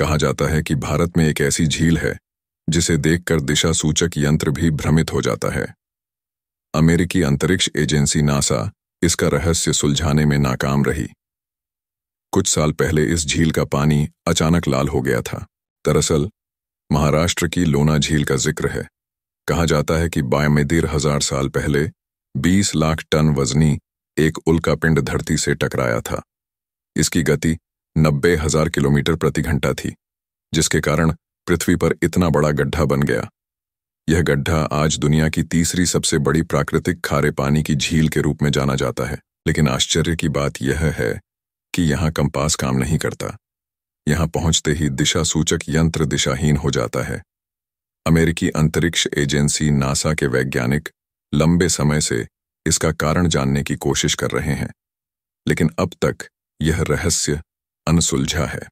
कहा जाता है कि भारत में एक ऐसी झील है जिसे देखकर दिशा सूचक यंत्र भी भ्रमित हो जाता है अमेरिकी अंतरिक्ष एजेंसी नासा इसका रहस्य सुलझाने में नाकाम रही कुछ साल पहले इस झील का पानी अचानक लाल हो गया था दरअसल महाराष्ट्र की लोना झील का जिक्र है कहा जाता है कि बायमेदिर हजार साल पहले 20 लाख टन वजनी एक उल्का पिंड धरती से टकराया था इसकी गति नब्बे हजार किलोमीटर प्रति घंटा थी जिसके कारण पृथ्वी पर इतना बड़ा गड्ढा बन गया यह गड्ढा आज दुनिया की तीसरी सबसे बड़ी प्राकृतिक खारे पानी की झील के रूप में जाना जाता है लेकिन आश्चर्य की बात यह है कि यहां कंपास काम नहीं करता यहां पहुंचते ही दिशा सूचक यंत्र दिशाहीन हो जाता है अमेरिकी अंतरिक्ष एजेंसी नासा के वैज्ञानिक लंबे समय से इसका कारण जानने की कोशिश कर रहे हैं लेकिन अब तक यह रहस्य अनसुलझा है